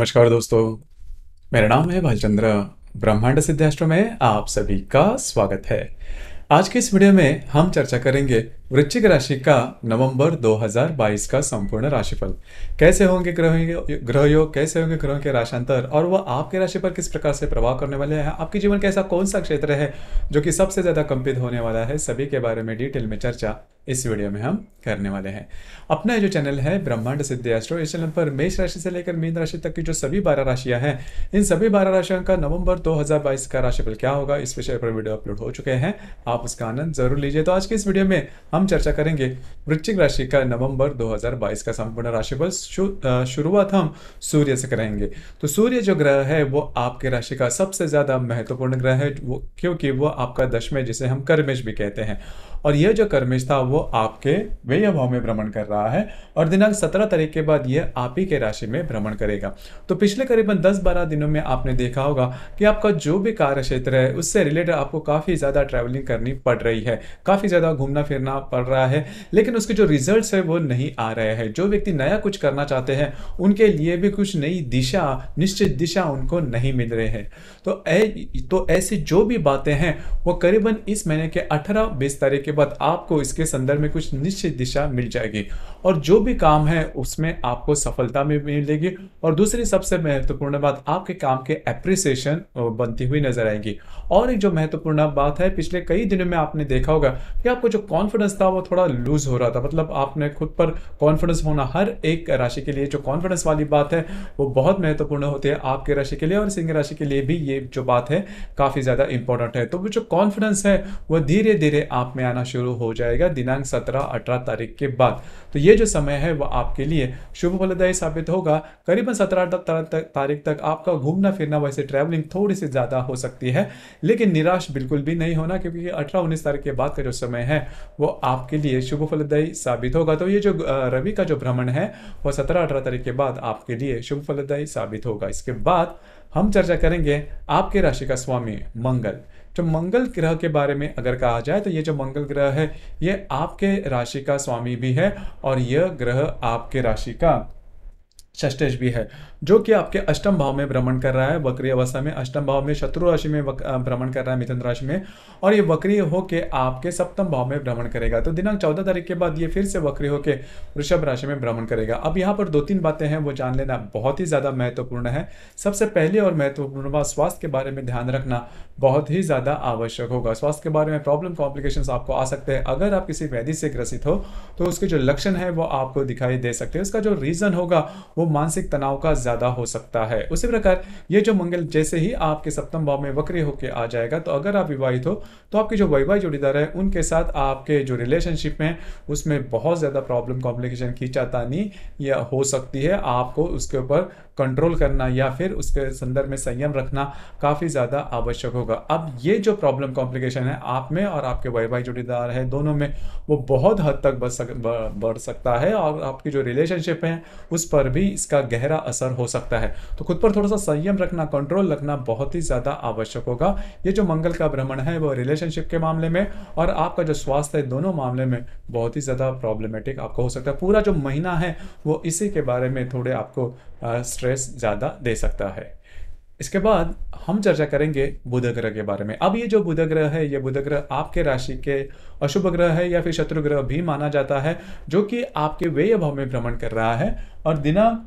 नमस्कार दोस्तों मेरा नाम है भालचंद्र ब्रह्मांड सिद्धास्ट्रो में आप सभी का स्वागत है आज के इस वीडियो में हम चर्चा करेंगे वृश्चिक राशि का नवंबर 2022 का संपूर्ण राशिफल कैसे होंगे ग्रह ग्रह योग कैसे होंगे ग्रहों के राशांतर और वह आपके राशि पर किस प्रकार से प्रभाव करने वाले हैं आपके जीवन का ऐसा कौन सा क्षेत्र है जो कि सबसे ज़्यादा कंपित होने वाला है सभी के बारे में डिटेल में चर्चा इस वीडियो में हम करने वाले हैं अपना जो चैनल है ब्रह्मांड सिद्ध एस्ट्रो इस चैनल पर मेष राशि से लेकर मीन राशि तक की जो सभी बारह राशियां हैं इन सभी बारह राशियों का नवंबर 2022 का राशिफल क्या होगा इस विषय पर वीडियो अपलोड हो चुके हैं आप उसका आनंद जरूर लीजिए तो आज के इस वीडियो में हम चर्चा करेंगे वृश्चिक राशि का नवम्बर दो का संपूर्ण राशिफल शुरुआत हम सूर्य से करेंगे तो सूर्य जो ग्रह है वो आपके राशि का सबसे ज़्यादा महत्वपूर्ण ग्रह है क्योंकि वो आपका दशमेश जिसे हम कर्मेश भी कहते हैं और यह जो कर्मेश था वो आपके व्यय भाव में भ्रमण कर रहा है और दिनांक सत्रह तारीख के बाद यह आप ही के राशि में भ्रमण करेगा तो पिछले करीबन दस बारह दिनों में आपने देखा होगा कि आपका जो भी कार्य क्षेत्र है उससे रिलेटेड आपको काफ़ी ज़्यादा ट्रैवलिंग करनी पड़ रही है काफ़ी ज़्यादा घूमना फिरना पड़ रहा है लेकिन उसके जो रिजल्ट है वो नहीं आ रहे हैं जो व्यक्ति नया कुछ करना चाहते हैं उनके लिए भी कुछ नई दिशा निश्चित दिशा उनको नहीं मिल रहे हैं तो तो ऐसी जो भी बातें हैं वो करीबन इस महीने के अठारह बीस तारीख के बाद आपको इसके संदर्भ में कुछ निश्चित दिशा मिल जाएगी और जो भी काम है उसमें आपको सफलता में मिलेगी और दूसरी सबसे महत्वपूर्ण बात आपके काम के एप्रिसिएशन बनती हुई नजर आएगी और एक जो महत्वपूर्ण बात है पिछले कई दिनों में आपने देखा होगा कि आपको जो कॉन्फिडेंस था वो थोड़ा लूज हो रहा था मतलब आपने खुद पर कॉन्फिडेंस होना हर एक राशि के लिए जो कॉन्फिडेंस वाली बात है वो बहुत महत्वपूर्ण होती है आपके राशि के लिए और सिंह राशि के लिए भी ये जो बात है काफ़ी ज़्यादा इंपॉर्टेंट है तो वो जो कॉन्फिडेंस है वो धीरे धीरे आप में आना आना शुरू हो जाएगा दिनांक 17-18 तारीख के बाद तो ये जो समय है वह आपके लिए शुभ फलदायी साबित होगा करीबन 17 तारीख तक आपका घूमना फिरना वैसे ट्रैवलिंग थोड़ी सी ज़्यादा हो सकती है लेकिन निराश बिल्कुल भी नहीं होना क्योंकि अठारह उन्नीस तारीख के बाद का जो समय है वो आपके लिए शुभ फलदायी साबित होगा तो ये जो रवि का जो भ्रमण है वह सत्रह अठारह तारीख के बाद आपके लिए शुभ फलदायी साबित होगा इसके बाद हम चर्चा करेंगे आपके राशि का स्वामी मंगल तो मंगल ग्रह के बारे में अगर कहा जाए तो ये जो मंगल ग्रह है ये आपके राशि का स्वामी भी है और यह ग्रह आपके राशि का भी है जो कि आपके अष्टम भाव में भ्रमण कर रहा है वक्री अवस्था में अष्टम भाव में शत्रु राशि में भ्रमण कर रहा है मिथुन राशि में और ये वक्री होकर आपके सप्तम भाव में भ्रमण करेगा तो दिनांक चौदह तारीख के बाद ये फिर से वक्री होकर वृषभ राशि में भ्रमण करेगा अब यहाँ पर दो तीन बातें हैं वो जान लेना बहुत ही ज़्यादा महत्वपूर्ण है सबसे पहले और महत्वपूर्ण बात स्वास्थ्य के बारे में ध्यान रखना बहुत ही ज़्यादा आवश्यक होगा स्वास्थ्य के बारे में प्रॉब्लम कॉम्प्लिकेशन आपको आ सकते हैं अगर आप किसी व्याधि से ग्रसित हो तो उसके जो लक्षण है वो आपको दिखाई दे सकते हैं उसका जो रीज़न होगा वो मानसिक तनाव का ज़्यादा हो सकता है उसी प्रकार ये जो मंगल जैसे ही आपके सप्तम भाव में वक्री होकर आ जाएगा तो अगर आप विवाहित हो तो आपके जो वैवाहिक जोड़ीदार है उनके साथ आपके जो रिलेशनशिप है उसमें बहुत ज़्यादा प्रॉब्लम कॉम्प्लिकेशन खींचातानी या हो सकती है आपको उसके ऊपर कंट्रोल करना या फिर उसके संदर्भ में संयम रखना काफ़ी ज़्यादा आवश्यक होगा अब ये जो प्रॉब्लम कॉम्प्लिकेशन है आप में और आपके वैवाहिक जोड़ीदार है दोनों में वो बहुत हद तक बढ़ सक, बढ़ सकता है और आपकी जो रिलेशनशिप है उस पर भी इसका गहरा असर हो सकता है तो खुद पर थोड़ा सा संयम रखना कंट्रोल रखना बहुत ही ज़्यादा आवश्यक होगा ये जो मंगल का भ्रमण है वो रिलेशनशिप के मामले में और आपका जो स्वास्थ्य है दोनों मामले में बहुत ही ज़्यादा प्रॉब्लमेटिक आपको हो सकता है पूरा जो महीना है वो इसी के बारे में थोड़े आपको स्ट्रेस ज़्यादा दे सकता है इसके बाद हम चर्चा करेंगे बुध ग्रह के बारे में अब ये जो बुध ग्रह है ये बुध ग्रह आपके राशि के अशुभ ग्रह है या फिर शत्रु ग्रह भी माना जाता है जो कि आपके व्यय भाव में भ्रमण कर रहा है और दिनांक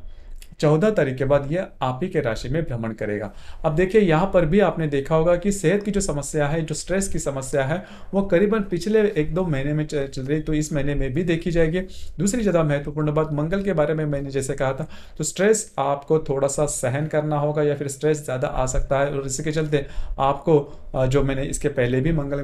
चौदह तारीख के बाद यह आप ही के राशि में भ्रमण करेगा अब देखिए यहाँ पर भी आपने देखा होगा कि सेहत की जो समस्या है जो स्ट्रेस की समस्या है वो करीबन पिछले एक दो महीने में चल रही तो इस महीने में भी देखी जाएगी दूसरी ज़्यादा महत्वपूर्ण बात मंगल के बारे में मैंने जैसे कहा था तो स्ट्रेस आपको थोड़ा सा सहन करना होगा या फिर स्ट्रेस ज़्यादा आ सकता है और इसके चलते आपको जो मैंने इसके पहले भी मंगल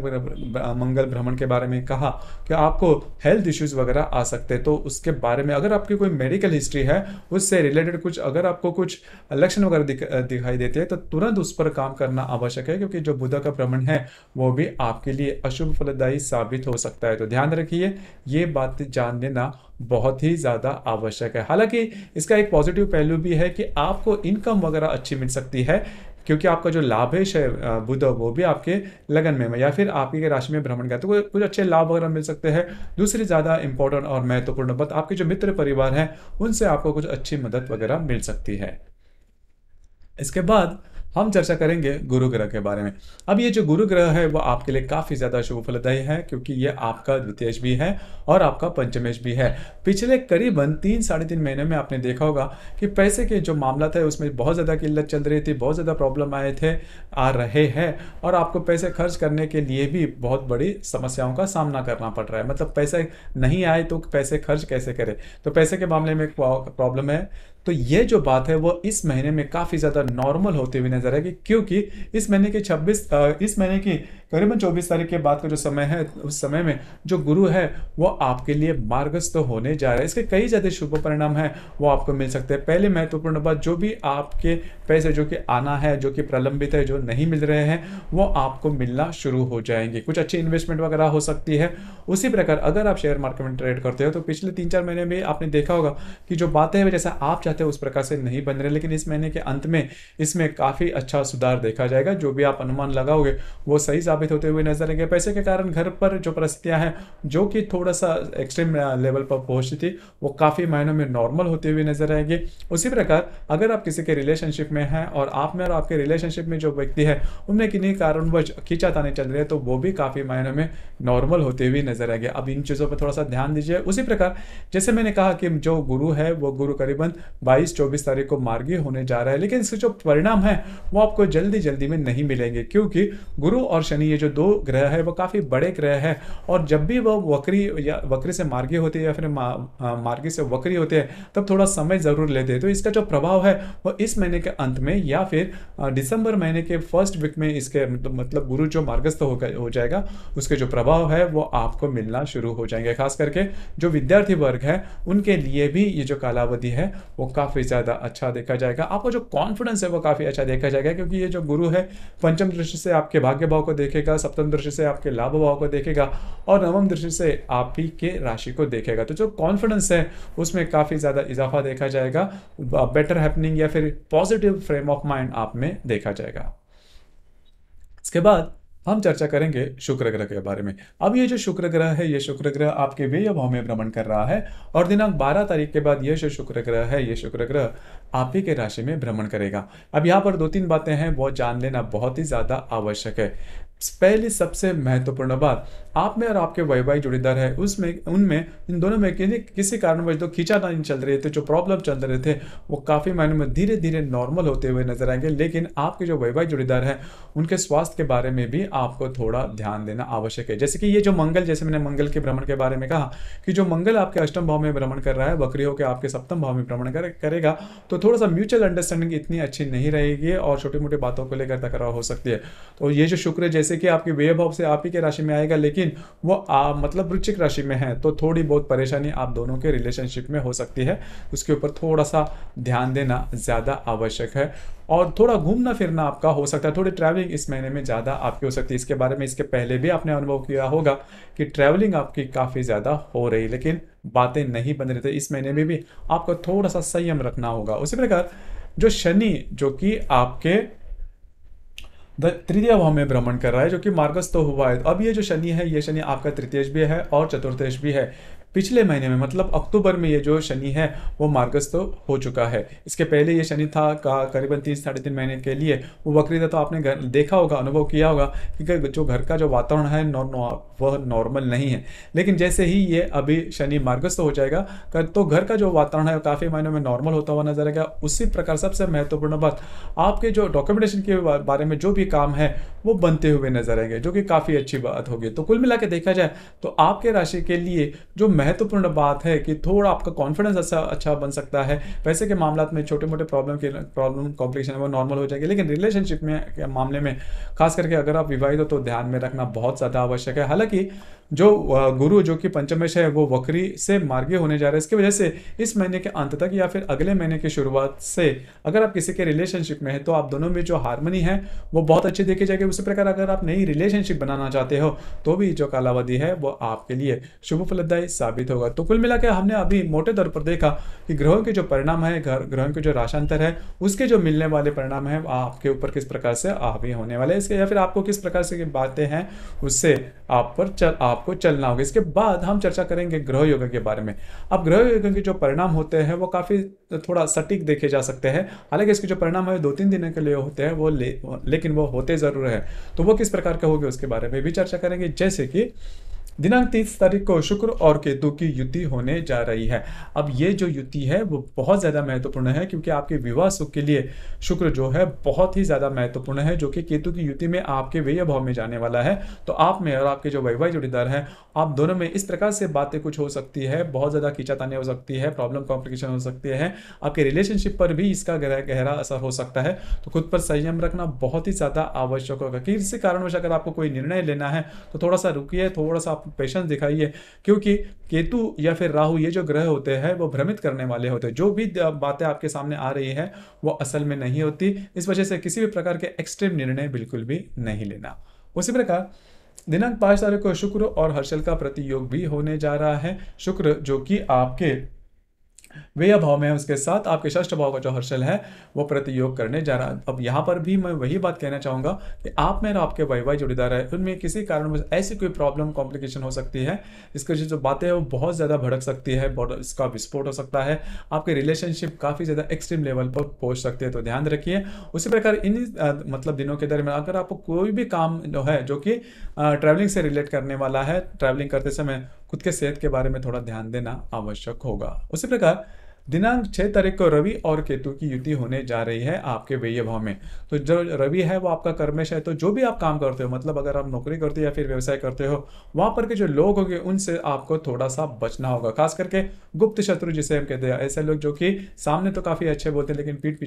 मंगल भ्रमण के बारे में कहा कि आपको हेल्थ इश्यूज़ वगैरह आ सकते हैं तो उसके बारे में अगर आपकी कोई मेडिकल हिस्ट्री है उससे रिलेटेड कुछ अगर आपको कुछ लक्षण वगैरह दिख, दिखाई देते हैं तो तुरंत उस पर काम करना आवश्यक है क्योंकि जो बुधा का भ्रमण है वो भी आपके लिए अशुभ फलदायी साबित हो सकता है तो ध्यान रखिए ये बात जान लेना बहुत ही ज़्यादा आवश्यक है हालांकि इसका एक पॉजिटिव पहलू भी है कि आपको इनकम वगैरह अच्छी मिल सकती है क्योंकि आपका जो लाभेश है बुध वो भी आपके लगन में या फिर आपकी राशि में भ्रमण करते तो कुछ अच्छे लाभ वगैरह मिल सकते हैं दूसरी ज़्यादा इंपॉर्टेंट और महत्वपूर्ण बात आपके जो मित्र परिवार हैं उनसे आपको कुछ अच्छी मदद वगैरह मिल सकती है इसके बाद हम चर्चा करेंगे गुरु ग्रह के बारे में अब ये जो गुरु ग्रह है वो आपके लिए काफ़ी ज़्यादा शुभ फलदायी है क्योंकि ये आपका द्वितीयश भी है और आपका पंचमेश भी है पिछले करीबन तीन साढ़े तीन महीने में आपने देखा होगा कि पैसे के जो मामला था उसमें बहुत ज़्यादा किल्लत चल रही थी बहुत ज़्यादा प्रॉब्लम आए थे आ रहे हैं और आपको पैसे खर्च करने के लिए भी बहुत बड़ी समस्याओं का सामना करना पड़ रहा है मतलब पैसे नहीं आए तो पैसे खर्च कैसे करें तो पैसे के मामले में प्रॉब्लम है तो ये जो बात है वो इस महीने में काफ़ी ज़्यादा नॉर्मल होते हुए नजर आएगी क्योंकि इस महीने की 26 इस महीने की करीबन 24 तारीख के बाद का जो समय है उस समय में जो गुरु है वो आपके लिए मार्गस्थ तो होने जा रहा है इसके कई ज़्यादा शुभ परिणाम हैं वो आपको मिल सकते हैं पहले महत्वपूर्ण बात जो भी आपके पैसे जो कि आना है जो कि प्रलंबित है जो नहीं मिल रहे हैं वो आपको मिलना शुरू हो जाएंगे कुछ अच्छी इन्वेस्टमेंट वगैरह हो सकती है उसी प्रकार अगर आप शेयर मार्केट में ट्रेड करते हो तो पिछले तीन चार महीने में आपने देखा होगा कि जो बातें हैं जैसे आप चाहते हैं उस प्रकार से नहीं बन रहे लेकिन इस महीने के अंत में इसमें काफ़ी अच्छा सुधार देखा जाएगा जो भी आप अनुमान लगाओगे वो सही साबित होते हुए नजर आएंगे पैसे के कारण घर पर जो परिस्थितियाँ हैं जो कि थोड़ा सा एक्सट्रीम लेवल पर पहुँचती थी वो काफ़ी मायनों में नॉर्मल होती हुई नजर आएगी उसी प्रकार अगर आप किसी के रिलेशनशिप में हैं और आप में और आपके रिलेशनशिप में जो व्यक्ति है उनमें किन्हीं कारणवश खींचातानी चल रही है तो वो भी काफ़ी मायनों में नॉर्मल होते हुए नजर आएंगे अब इन चीज़ों पर थोड़ा सा ध्यान दीजिए उसी प्रकार जैसे मैंने कहा कि जो गुरु है वो गुरु करीबन बाईस चौबीस तारीख को मार्गी होने जा रहा है लेकिन इसके जो परिणाम है वो आपको जल्दी जल्दी में नहीं मिलेंगे क्योंकि गुरु और शनि ये जो दो ग्रह है वो काफ़ी बड़े ग्रह है और जब भी वो वक्री या वक्री से मार्गी होती है या फिर मार्गी से वक्री होते हैं तब थोड़ा समय ज़रूर लेते हैं तो इसका जो प्रभाव है वो इस महीने के अंत में या फिर दिसंबर महीने के फर्स्ट वीक में इसके मतलब, मतलब गुरु जो मार्गस्थ हो हो जाएगा उसके जो प्रभाव है वो आपको मिलना शुरू हो जाएंगे खास करके जो विद्यार्थी वर्ग है उनके लिए भी ये जो कालावधि है वो काफ़ी ज़्यादा अच्छा देखा जाएगा आपका जो कॉन्फिडेंस है वो काफ़ी अच्छा देखा जाएगा क्योंकि ये जो गुरु है पंचम दृष्टि से आपके भाग्य भाव को देखेगा सप्तम दृष्टि से आपके लाभ भाव को देखेगा और नवम दृष्टि से आप ही के राशि को देखेगा तो जो कॉन्फिडेंस है उसमें काफ़ी ज़्यादा इजाफा देखा जाएगा बेटर हैपनिंग या फिर पॉजिटिव फ्रेम ऑफ माइंड आप में देखा जाएगा इसके बाद हम चर्चा करेंगे शुक्र ग्रह के बारे में अब ये जो शुक्र ग्रह है ये शुक्र ग्रह आपके व्यय भाव में भ्रमण कर रहा है और दिनांक 12 तारीख के बाद ये जो शुक्र ग्रह है ये शुक्र ग्रह आप ही के राशि में भ्रमण करेगा अब यहाँ पर दो तीन बातें हैं वो जान लेना बहुत ही ज़्यादा आवश्यक है पहली सबसे महत्वपूर्ण बात आप में और आपके वैवाहिक जोड़ीदार है उसमें उनमें इन दोनों में किसी किसी कारणवश जो नहीं चल रहे थे जो प्रॉब्लम चल रहे थे वो काफ़ी मायने में धीरे धीरे नॉर्मल होते हुए नजर आएंगे लेकिन आपके जो वैवाहिक जोड़ीदार हैं उनके स्वास्थ्य के बारे में भी आपको थोड़ा ध्यान देना आवश्यक है जैसे कि ये जो मंगल जैसे मैंने मंगल के भ्रमण के बारे में कहा कि जो मंगल आपके अष्टम भाव में भ्रमण कर रहा है बकरी होकर आपके सप्तम भाव में भ्रमण करेगा तो थोड़ा सा म्यूचुअल अंडरस्टैंडिंग इतनी अच्छी नहीं रहेगी और छोटी मोटी बातों को लेकर तकरार हो सकती है तो ये जो शुक्र जैसे कि आपके वे भाव से आप ही के राशि में आएगा लेकिन लेकिन वो आ, मतलब रुचिक राशि में है तो थोड़ी बहुत परेशानी आप दोनों के रिलेशनशिप में हो सकती है उसके ऊपर थोड़ा सा ध्यान देना ज़्यादा आवश्यक है और थोड़ा घूमना फिरना आपका हो सकता है थोड़ी ट्रैवलिंग इस महीने में ज़्यादा आपकी हो सकती है इसके बारे में इसके पहले भी आपने अनुभव किया होगा कि ट्रैवलिंग आपकी काफ़ी ज़्यादा हो रही है लेकिन बातें नहीं बन रही थी इस महीने में भी आपको थोड़ा सा संयम रखना होगा उसी प्रकार जो शनि जो कि आपके तृतीय भाव में भ्रमण कर रहा है जो कि मार्गस्थ तो हुआ है अब ये जो शनि है ये शनि आपका तृतीय भी है और चतुर्थेश भी है पिछले महीने में मतलब अक्टूबर में ये जो शनि है वो मार्गस्थ तो हो चुका है इसके पहले ये शनि था का करीबन तीन साढ़े तीन महीने के लिए वो वक्री था तो आपने घर देखा होगा अनुभव किया होगा कि जो घर का जो वातावरण है नौ, नौ, वह नॉर्मल नहीं है लेकिन जैसे ही ये अभी शनि मार्गस्थ तो हो जाएगा कर तो घर का जो वातावरण है काफ़ी महीनों में नॉर्मल होता हुआ नजर आएगा उसी प्रकार सबसे महत्वपूर्ण बात आपके जो डॉक्यूमेंटेशन के बारे में जो भी काम है वो बनते हुए नजर आएंगे जो कि काफ़ी अच्छी बात होगी तो कुल मिला देखा जाए तो आपके राशि के लिए जो महत्वपूर्ण बात है कि थोड़ा आपका कॉन्फिडेंस अच्छा अच्छा बन सकता है पैसे के मामला में छोटे मोटे प्रॉब्लम के प्रॉब्लम कॉम्प्लिकेशन है वो नॉर्मल हो जाएगी लेकिन रिलेशनशिप में मामले में खास करके अगर आप विवाहित हो तो ध्यान में रखना बहुत ज़्यादा आवश्यक है हालांकि जो गुरु जो कि पंचमेश है वो वक्री से मार्गी होने जा रहा है इसकी वजह से इस महीने के अंत तक या फिर अगले महीने की शुरुआत से अगर आप किसी के रिलेशनशिप में है तो आप दोनों में जो हारमोनी है वो बहुत अच्छी देखी जाएगी उसी प्रकार अगर आप नई रिलेशनशिप बनाना चाहते हो तो भी जो कालावधि है वो आपके लिए शुभ फलदायी साबित होगा तो कुल मिला हमने अभी मोटे तौर पर देखा कि ग्रहों के जो परिणाम है घर ग्रहों के जो राशांतर है उसके जो मिलने वाले परिणाम है आपके ऊपर किस प्रकार से हावी होने वाले इसके या फिर आपको किस प्रकार से बातें हैं उससे आप पर चल आप आपको चलना होगा इसके बाद हम चर्चा करेंगे ग्रह योग के बारे में अब ग्रह योग के जो परिणाम होते हैं वो काफ़ी थोड़ा सटीक देखे जा सकते हैं हालांकि इसके जो परिणाम है दो तीन दिनों के लिए होते हैं वो ले, लेकिन वो होते ज़रूर है तो वो किस प्रकार के होंगे उसके बारे में भी चर्चा करेंगे जैसे कि दिनांक तीस तारीख को शुक्र और केतु की युति होने जा रही है अब ये जो युति है वो बहुत ज़्यादा महत्वपूर्ण है क्योंकि आपके विवाह सुख के लिए शुक्र जो है बहुत ही ज़्यादा महत्वपूर्ण है जो कि केतु की युति में आपके व्यय भाव में जाने वाला है तो आप में और आपके जो वैवाहिक जोड़ीदार हैं आप दोनों में इस प्रकार से बातें कुछ हो सकती है बहुत ज़्यादा खींचातानी हो सकती है प्रॉब्लम कॉम्प्लिकेशन हो सकती है आपके रिलेशनशिप पर भी इसका गहरा असर हो सकता है तो खुद पर संयम रखना बहुत ही ज़्यादा आवश्यक होगा कि इसी कारणवश अगर आपको कोई निर्णय लेना है तो थोड़ा सा रुकी थोड़ा सा पेशेंस दिखाइए क्योंकि केतु या फिर राहु ये जो ग्रह होते हैं वो भ्रमित करने वाले होते हैं जो भी बातें आपके सामने आ रही है वो असल में नहीं होती इस वजह से किसी भी प्रकार के एक्सट्रीम निर्णय बिल्कुल भी नहीं लेना उसी प्रकार दिनांक पाँच तारीख को शुक्र और हर्षल का प्रतियोग भी होने जा रहा है शुक्र जो कि आपके व्यय भाव में उसके साथ आपके षष्ठ भाव का जो हर्षल है वो प्रतियोग करने जा रहा है अब यहाँ पर भी मैं वही बात कहना चाहूँगा कि आप में और आपके वाई वाई जुड़ीदार है उनमें किसी कारण ऐसी कोई प्रॉब्लम कॉम्प्लिकेशन हो सकती है इसके जो बातें हैं वो बहुत ज़्यादा भड़क सकती है इसका विस्फोट हो सकता है आपके रिलेशनशिप काफ़ी ज़्यादा एक्सट्रीम लेवल पर पहुँच सकती है तो ध्यान रखिए उसी प्रकार इन मतलब दिनों के दरमियान अगर आपको कोई भी काम जो है जो कि ट्रैवलिंग से रिलेट करने वाला है ट्रैवलिंग करते समय खुद के सेहत के बारे में थोड़ा ध्यान देना आवश्यक होगा उसी प्रकार दिनांक छह तारीख को रवि और केतु की युति होने जा रही है आपके व्यय भाव में तो जो रवि है वो आपका कर्मेश है तो जो भी आप काम करते हो मतलब अगर आप नौकरी करते हो या फिर व्यवसाय करते हो वहां पर के जो लोग होंगे उनसे आपको थोड़ा सा बचना होगा खास करके गुप्त शत्रु जिसे हम कहते हैं ऐसे लोग जो कि सामने तो काफ़ी अच्छे बोलते हैं लेकिन पीठ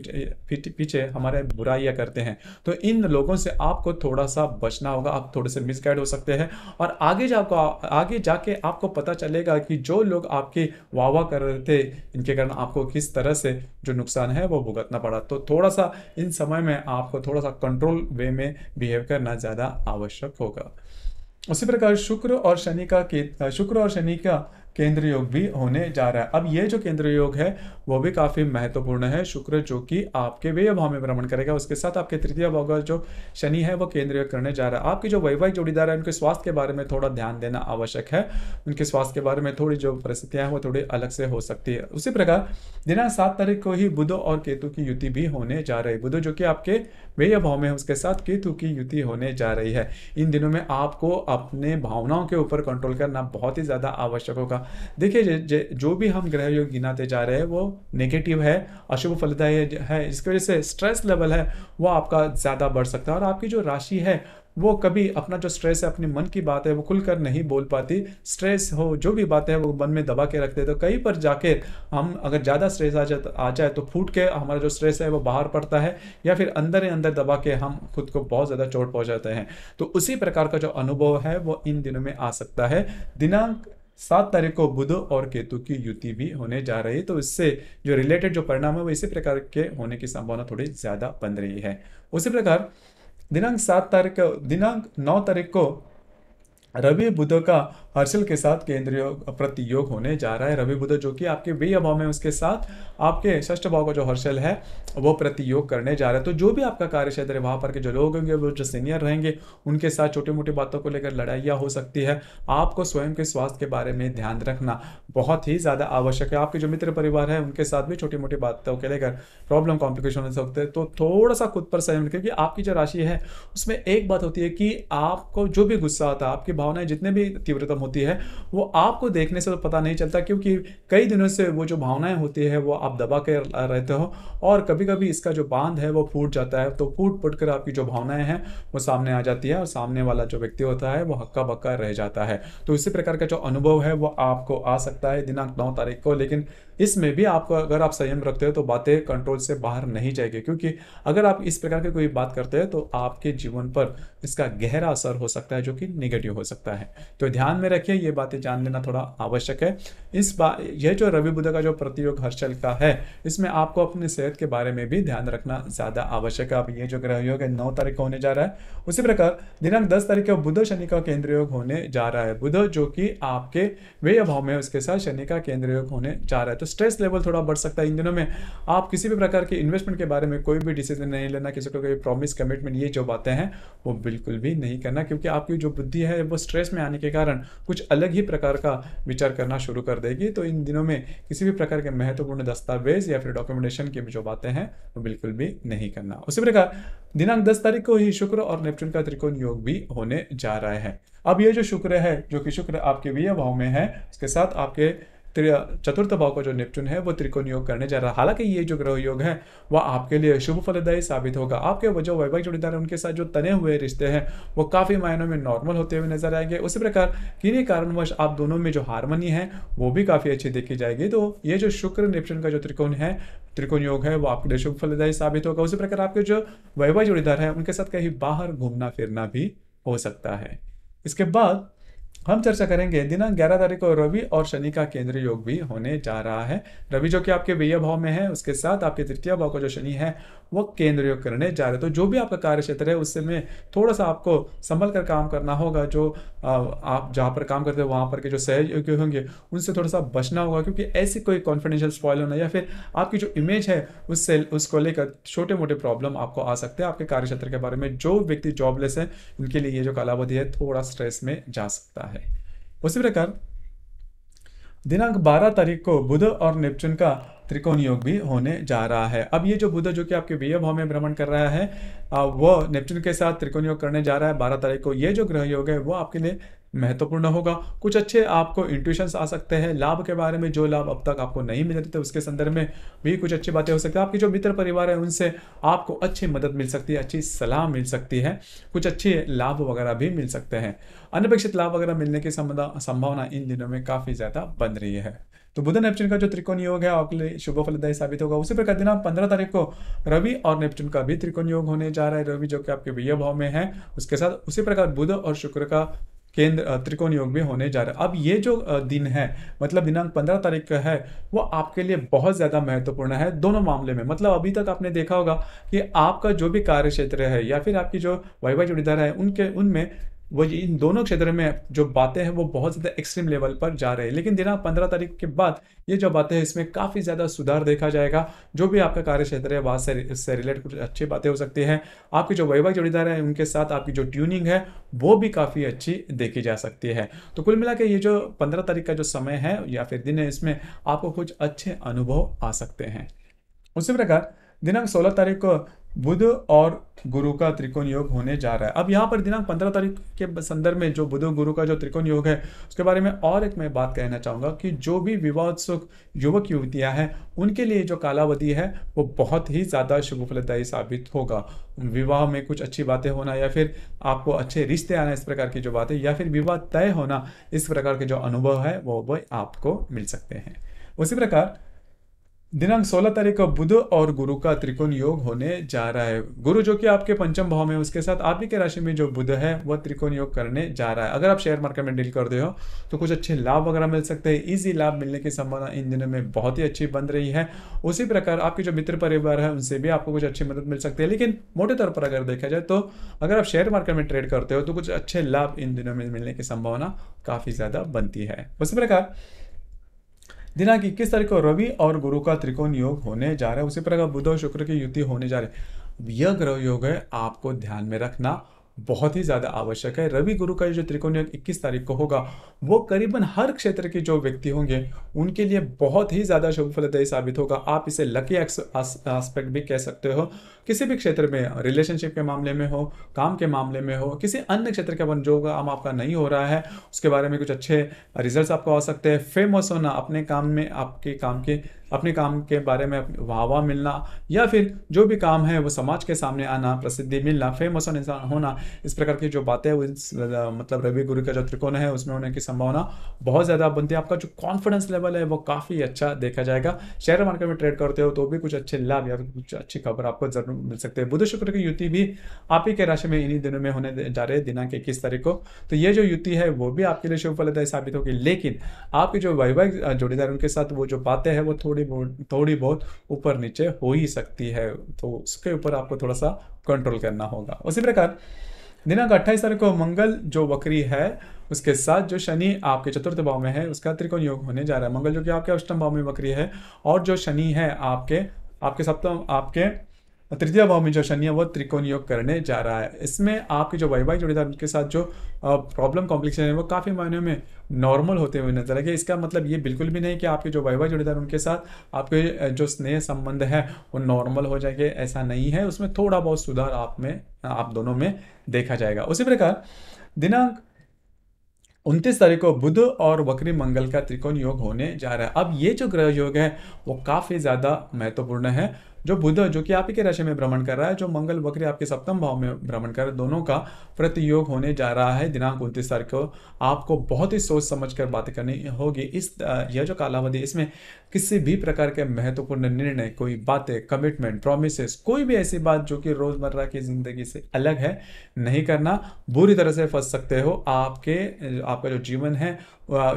पीछे पीछे हमारे बुराइयाँ करते हैं तो इन लोगों से आपको थोड़ा सा बचना होगा आप थोड़े से मिसगाइड हो सकते हैं और आगे जाकर आगे जाके आपको पता चलेगा कि जो लोग आपकी वाह वाह कर रहे थे इनके कारण आपको किस तरह से जो नुकसान है वो भुगतना पड़ा तो थोड़ा सा इन समय में आपको थोड़ा सा कंट्रोल वे में बिहेव करना ज़्यादा आवश्यक होगा उसी प्रकार शुक्र और शनि का के शुक्र और शनि का केंद्र योग भी होने जा रहा है अब ये जो केंद्र योग है वो भी काफ़ी महत्वपूर्ण है शुक्र जो कि आपके व्यय भाव में भ्रमण करेगा उसके साथ आपके तृतीय भाव का जो शनि है वो केंद्र योग करने जा रहा है आपके जो वैवाहिक जोड़ीदार है उनके स्वास्थ्य के बारे में थोड़ा ध्यान देना आवश्यक है उनके स्वास्थ्य के बारे में थोड़ी जो परिस्थितियाँ हैं वो थोड़ी अलग से हो सकती है उसी प्रकार दिनांक सात तारीख को ही बुध और केतु की युति भी होने जा रही है बुध जो कि आपके व्यय भाव में उसके साथ केतु की युति होने जा रही है इन दिनों में आपको अपने भावनाओं के ऊपर कंट्रोल करना बहुत ही ज़्यादा आवश्यक होगा देखिए जो भी हम ग्रह योग गिनाते जा रहे हैं वो नेगेटिव है अशुभ फलदायी है जिसकी वजह से स्ट्रेस लेवल है वो आपका ज़्यादा बढ़ सकता है और आपकी जो राशि है वो कभी अपना जो स्ट्रेस है अपने मन की बात है वो खुलकर नहीं बोल पाती स्ट्रेस हो जो भी बात है वो मन में दबा के रखते तो कहीं पर जाके हम अगर ज़्यादा स्ट्रेस आ जाए आ जाए तो फूट के हमारा जो स्ट्रेस है वो बाहर पड़ता है या फिर अंदर ही अंदर दबा के हम खुद को बहुत ज़्यादा चोट पहुँचाते हैं तो उसी प्रकार का जो अनुभव है वो इन दिनों में आ सकता है दिनांक सात तारीख को बुध और केतु की युति भी होने जा रही है तो इससे जो रिलेटेड जो परिणाम है वो इसी प्रकार के होने की संभावना थोड़ी ज़्यादा बन रही है उसी प्रकार दिनांक सात तारीख दिनांक नौ तारीख को रवि बुध का हर्षल के साथ केंद्रीय प्रतियोग होने जा रहा है रवि बुध जो कि आपके वे भाव में उसके साथ आपके ष्ठ भाव का जो हर्षल है वो प्रतियोग करने जा रहा है तो जो भी आपका कार्य क्षेत्र है वहाँ पर के जो लोग होंगे वो जो सीनियर रहेंगे उनके साथ छोटी मोटी बातों को लेकर लड़ाइयाँ हो सकती है आपको स्वयं के स्वास्थ्य के बारे में ध्यान रखना बहुत ही ज़्यादा आवश्यक है आपके जो मित्र परिवार है उनके साथ भी छोटी मोटी बातों के लेकर प्रॉब्लम कॉम्प्लिकेशन हो सकते हैं तो थोड़ा सा खुद पर संयम क्योंकि आपकी जो राशि है उसमें एक बात होती है कि आपको जो भी गुस्सा आता है आपकी भावनाएं जितने भी तीव्रता होती है वो आपको देखने से तो पता नहीं चलता क्योंकि कई दिनों से वो जो भावनाएं होती है वो आप दबा कर रहते हो और कभी कभी इसका जो बांध है वो फूट जाता है तो फूट फूट कर आपकी जो भावनाएं हैं वो सामने आ जाती है और सामने वाला जो व्यक्ति होता है वो हक्का बक्का रह जाता है तो इसी प्रकार का जो अनुभव है वो आपको आ सकता है दिनांक नौ तारीख को लेकिन इसमें भी आपको अगर आप संयम रखते हो तो बातें कंट्रोल से बाहर नहीं जाएगी क्योंकि अगर आप इस प्रकार की कोई बात करते हैं तो आपके जीवन पर इसका गहरा असर हो सकता है जो कि निगेटिव हो सकता है तो ध्यान में रखिए ये बातें जान लेना थोड़ा आवश्यक है इस बात यह जो रवि बुद्ध का जो प्रतियोग हर्षल का है इसमें आपको अपने सेहत के बारे में भी ध्यान रखना ज़्यादा आवश्यक है अब ये जो ग्रह योग है नौ तारीख को होने जा रहा है उसी प्रकार दिनांक दस तारीख को बुध शनि का केंद्र योग होने जा रहा है बुध जो कि आपके व्यय भाव में उसके साथ शनि का केंद्र योग होने जा रहा है तो स्ट्रेस लेवल थोड़ा बढ़ सकता है इन दिनों में आप किसी भी प्रकार के इन्वेस्टमेंट के बारे में कोई भी डिसीजन नहीं लेना किसी को कोई प्रॉमिस कमिटमेंट ये जो बातें हैं वो बिल्कुल भी नहीं करना क्योंकि आपकी जो बुद्धि है वो स्ट्रेस में आने के कारण कुछ अलग ही प्रकार का विचार करना शुरू कर देगी तो इन दिनों में किसी भी प्रकार के महत्वपूर्ण दस्तावेज या फिर डॉक्यूमेंटेशन की जो बातें हैं वो बिल्कुल भी नहीं करना उसी प्रकार दिनांक 10 तारीख को ही शुक्र और नेपच्यून का त्रिकोण योग भी होने जा रहा है अब ये जो शुक्र है जो कि शुक्र आपके व्यय भाव में है उसके साथ आपके चतुर्थ भाव का जो नेपच्यून है वो त्रिकोण योग करने जा रहा है हालांकि ये जो ग्रह योग है वह आपके लिए शुभ फलदायी साबित होगा आपके वजह वैवाहिक जोड़ीदार उनके साथ जो तने हुए रिश्ते हैं वो काफ़ी मायनों में नॉर्मल होते हुए नजर आएंगे उसी प्रकार किन्हीं कारणवश आप दोनों में जो हारमोनी है वो भी काफ़ी अच्छी देखी जाएगी तो ये जो शुक्र नेपच्यून का जो त्रिकोण है त्रिकोण योग है वो आपके लिए शुभ फलदायी साबित होगा उसी प्रकार आपके जो वैवाहिक जोड़ीदार है उनके साथ कहीं बाहर घूमना फिरना भी हो सकता है इसके बाद हम चर्चा करेंगे दिनांक 11 तारीख को रवि और शनि का केंद्रीय योग भी होने जा रहा है रवि जो कि आपके व्यय भाव में है उसके साथ आपके तृतीय भाव का जो शनि है वो केंद्रीय योग करने जा रहे हैं तो जो भी आपका कार्य क्षेत्र है उससे में थोड़ा सा आपको संभल कर काम करना होगा जो आप जहाँ पर काम करते हो वहाँ पर के जो सहयोगी होंगे उनसे थोड़ा सा बचना होगा क्योंकि ऐसे कोई कॉन्फिडेंशियल स्पॉयल होना या फिर आपकी जो इमेज है उससे उसको लेकर छोटे मोटे प्रॉब्लम आपको आ सकते हैं आपके कार्यक्षेत्र के बारे में जो व्यक्ति जॉबलेस है उनके लिए ये जो कालावधि है थोड़ा स्ट्रेस में जा सकता है उसी प्रकार दिनांक 12 तारीख को बुध और नेपच्यून का त्रिकोण योग भी होने जा रहा है अब ये जो बुध जो कि आपके व्यय भाव में भ्रमण कर रहा है वो नेपच्यून के साथ त्रिकोण योग करने जा रहा है बारह तारीख को ये जो ग्रह योग है वो आपके लिए महत्वपूर्ण होगा कुछ अच्छे आपको इंट्यूशंस आ सकते हैं लाभ के बारे में जो लाभ अब तक आपको नहीं मिल रहे थे उसके संदर्भ में भी कुछ अच्छी बातें हो सकती है आपके जो मित्र परिवार है उनसे आपको अच्छी मदद मिल सकती है अच्छी सलाह मिल सकती है कुछ अच्छे लाभ वगैरह भी मिल सकते हैं अनपेक्षित लाभ वगैरह मिलने की संभावना इन दिनों में काफ़ी ज़्यादा बन रही है तो बुध नेपच्यून का जो त्रिकोण योग है आपके लिए शुभ फलदायी साबित होगा उसी प्रकार दिन आप पंद्रह तारीख को रवि और नेपच्यून का भी त्रिकोण योग होने जा रहा है रवि जो कि आपके भैया भाव में है उसके साथ उसी प्रकार बुध और शुक्र का केंद्र त्रिकोण योग भी होने जा रहा है अब ये जो दिन है मतलब दिनांक पंद्रह तारीख का है वो आपके लिए बहुत ज़्यादा महत्वपूर्ण है दोनों मामले में मतलब अभी तक आपने देखा होगा कि आपका जो भी कार्य क्षेत्र है या फिर आपकी जो वैवाह जोड़ीदार है उनके उनमें वो इन दोनों क्षेत्र में जो बातें हैं वो बहुत ज़्यादा एक्सट्रीम लेवल पर जा रही है लेकिन दिनांक पंद्रह तारीख के बाद ये जो बातें हैं इसमें काफ़ी ज़्यादा सुधार देखा जाएगा जो भी आपका कार्य क्षेत्र है वहाँ से इससे रिलेटेड कुछ अच्छी बातें हो सकती हैं आपकी जो वैवाहिक जोड़ीदार है उनके साथ आपकी जो ट्यूनिंग है वो भी काफ़ी अच्छी देखी जा सकती है तो कुल मिला ये जो पंद्रह तारीख का जो समय है या फिर दिन है इसमें आपको कुछ अच्छे अनुभव आ सकते हैं उसी प्रकार दिनांक 16 तारीख को बुध और गुरु का त्रिकोण योग होने जा रहा है अब यहाँ पर दिनांक पंद्रह तारीख के संदर्भ में जो बुध गुरु का जो त्रिकोण योग है उसके बारे में और एक मैं बात कहना चाहूंगा कि जो भी सुख युवक युवतियां हैं उनके लिए जो कालावधि है वो बहुत ही ज़्यादा शुभ फलदायी साबित होगा विवाह में कुछ अच्छी बातें होना या फिर आपको अच्छे रिश्ते आना इस प्रकार की जो बातें या फिर विवाह तय होना इस प्रकार के जो अनुभव है वो वह आपको मिल सकते हैं उसी प्रकार दिनांक 16 तारीख को बुध और गुरु का त्रिकोण योग होने जा रहा है गुरु जो कि आपके पंचम भाव में उसके साथ आप ही के राशि में जो बुध है वह त्रिकोण योग करने जा रहा है अगर आप शेयर मार्केट में डील करते हो तो कुछ अच्छे लाभ वगैरह मिल सकते हैं ईजी लाभ मिलने की संभावना इन दिनों में बहुत ही अच्छी बन रही है उसी प्रकार आपके जो मित्र परिवार है उनसे भी आपको कुछ अच्छी मदद मिल सकती है लेकिन मोटे तौर पर अगर देखा जाए तो अगर आप शेयर मार्केट में ट्रेड करते हो तो कुछ अच्छे लाभ इन दिनों में मिलने की संभावना काफ़ी ज़्यादा बनती है उसी प्रकार दिनांक इक्कीस तारीख को रवि और गुरु का त्रिकोण योग होने जा रहा है उसी प्रकार बुध और शुक्र की युति होने जा रही है यह ग्रह योग है आपको ध्यान में रखना बहुत ही ज़्यादा आवश्यक है रवि गुरु का जो त्रिकोण योग इक्कीस तारीख को होगा वो करीबन हर क्षेत्र के जो व्यक्ति होंगे उनके लिए बहुत ही ज़्यादा शुभ फलदायी साबित होगा आप इसे लकी एस्पेक्ट भी कह सकते हो किसी भी क्षेत्र में रिलेशनशिप के मामले में हो काम के मामले में हो किसी अन्य क्षेत्र के जो काम आपका नहीं हो रहा है उसके बारे में कुछ अच्छे रिजल्ट आपको आ सकते हैं फेमस होना अपने काम में आपके काम के अपने काम के बारे में वाह मिलना या फिर जो भी काम है वो समाज के सामने आना प्रसिद्धि मिलना फेमस होने होना इस प्रकार की जो बातें मतलब रवि गुरु का जो त्रिकोण है उसमें होने की संभावना बहुत ज़्यादा बनती है आपका जो कॉन्फिडेंस लेवल है वो काफ़ी अच्छा देखा जाएगा शेयर मार्केट में ट्रेड करते हो तो भी कुछ अच्छे लाभ या कुछ अच्छी खबर आपको जरूर मिल सकते हैं बुध शुक्र की युति भी आप ही के राशि में इन्हीं दिनों में होने जा रहे हैं दिनांक इक्कीस तारीख को तो ये जो युति है वो भी आपके लिए शुभ फलदायी साबित होगी लेकिन आपके जो वैवाहिक जोड़ीदार उनके साथ वो जो बातें हैं वो थोड़ी बहुत थोड़ी बहुत ऊपर नीचे हो ही सकती है तो उसके ऊपर आपको थोड़ा सा कंट्रोल करना होगा उसी प्रकार दिनांक अट्ठाईस तारीख को मंगल जो वक्री है उसके साथ जो शनि आपके चतुर्थ भाव में है उसका त्रिकोण योग होने जा रहा है मंगल जो कि आपके अष्टम भाव में वक्री है और जो शनि है आपके आपके सप्तम आपके तृतीय भाव में जो शनि है वो त्रिकोण योग करने जा रहा है इसमें आपके जो वैवाहिक जोड़ीदार के साथ जो प्रॉब्लम कॉम्प्लिकेशन है वो काफ़ी मायने में नॉर्मल होते हुए नजर आएगा इसका मतलब ये बिल्कुल भी नहीं कि आपके जो वैवाहिक जोड़ीदार उनके साथ आपके जो स्नेह संबंध है वो नॉर्मल हो जाएंगे ऐसा नहीं है उसमें थोड़ा बहुत सुधार आप में आप दोनों में देखा जाएगा उसी प्रकार दिनांक उनतीस तारीख को बुध और वक्री मंगल का त्रिकोण योग होने जा रहा है अब ये जो ग्रह योग है वो काफ़ी ज़्यादा महत्वपूर्ण है जो बुध जो कि आप ही के राशि में भ्रमण कर रहा है जो मंगल वक्री आपके सप्तम भाव में भ्रमण कर दोनों का प्रतियोग होने जा रहा है दिनांक उनतीस तारीख को आपको बहुत ही सोच समझ कर बातें करनी होगी इस यह जो कालावधि इसमें किसी भी प्रकार के महत्वपूर्ण निर्णय कोई बातें कमिटमेंट प्रोमिस कोई भी ऐसी बात जो कि रोज़मर्रा की ज़िंदगी से अलग है नहीं करना बुरी तरह से फंस सकते हो आपके आपका जो जीवन है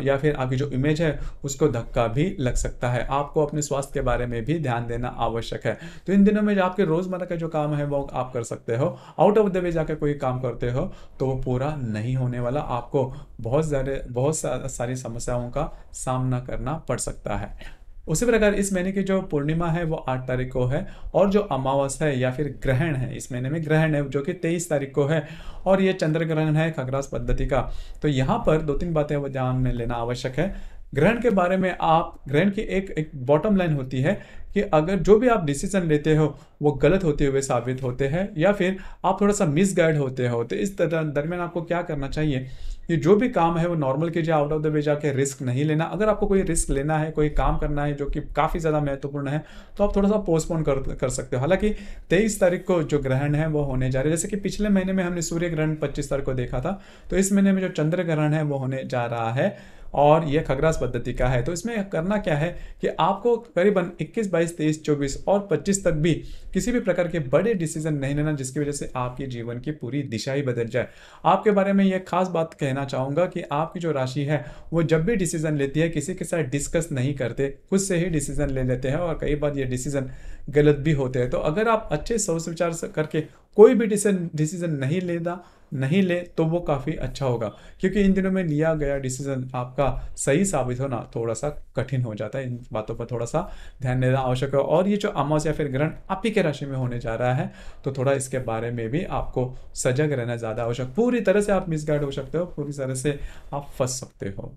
या फिर आपकी जो इमेज है उसको धक्का भी लग सकता है आपको अपने स्वास्थ्य के बारे में भी ध्यान देना आवश्यक है तो इन दिनों में आपके रोज़मर्रा का जो काम है वो आप कर सकते हो आउट ऑफ द वे जाकर कोई काम करते हो तो वो पूरा नहीं होने वाला आपको बहुत सारे बहुत सारी समस्याओं का सामना करना पड़ सकता है उसी प्रकार इस महीने की जो पूर्णिमा है वो आठ तारीख को है और जो अमावस है या फिर ग्रहण है इस महीने में ग्रहण है जो कि तेईस तारीख को है और ये चंद्र ग्रहण है खगरास पद्धति का तो यहाँ पर दो तीन बातें ध्यान में लेना आवश्यक है ग्रहण के बारे में आप ग्रहण की एक एक बॉटम लाइन होती है कि अगर जो भी आप डिसीजन लेते हो वो गलत होते हुए साबित होते हैं या फिर आप थोड़ा सा मिसगाइड होते हो तो इस दरमियान आपको क्या करना चाहिए ये जो भी काम है वो नॉर्मल कीजिए आउट ऑफ द वे जाके रिस्क नहीं लेना अगर आपको कोई रिस्क लेना है कोई काम करना है जो कि काफ़ी ज़्यादा महत्वपूर्ण है तो आप थोड़ा सा पोस्टपोन कर कर सकते हो हालांकि तेईस तारीख को जो ग्रहण है वो होने जा रहा है जैसे कि पिछले महीने में हमने सूर्य ग्रहण पच्चीस तारीख को देखा था तो इस महीने में जो चंद्र ग्रहण है वो होने जा रहा है और यह खगरास पद्धति का है तो इसमें करना क्या है कि आपको करीबन 21, 22, 23, 24 और 25 तक भी किसी भी प्रकार के बड़े डिसीजन नहीं लेना जिसकी वजह से आपके जीवन की पूरी दिशा ही बदल जाए आपके बारे में यह खास बात कहना चाहूँगा कि आपकी जो राशि है वो जब भी डिसीजन लेती है किसी के साथ डिस्कस नहीं करते खुद से ही डिसीजन ले लेते हैं और कई बार ये डिसीजन गलत भी होते हैं तो अगर आप अच्छे सोच विचार करके कोई भी डिसीजन डिसीजन नहीं लेना नहीं ले तो वो काफ़ी अच्छा होगा क्योंकि इन दिनों में लिया गया डिसीजन आपका सही साबित होना थोड़ा सा कठिन हो जाता है इन बातों पर थोड़ा सा ध्यान देना आवश्यक है और ये जो अमावस या फिर ग्रहण आप ही के राशि में होने जा रहा है तो थोड़ा इसके बारे में भी आपको सजग रहना ज़्यादा आवश्यक पूरी तरह से आप मिसगाइड हो सकते हो पूरी तरह से आप फंस सकते हो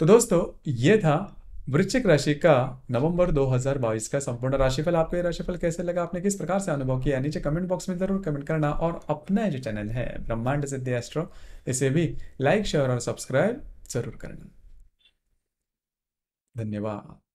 तो दोस्तों ये था वृश्चिक राशि का नवंबर 2022 का संपूर्ण राशिफल आपको ये राशिफल कैसे लगा आपने किस प्रकार से अनुभव किया नीचे कमेंट बॉक्स में जरूर कमेंट करना और अपना जो चैनल है ब्रह्मांड सिद्धि एस्ट्रो इसे भी लाइक शेयर और सब्सक्राइब जरूर करना धन्यवाद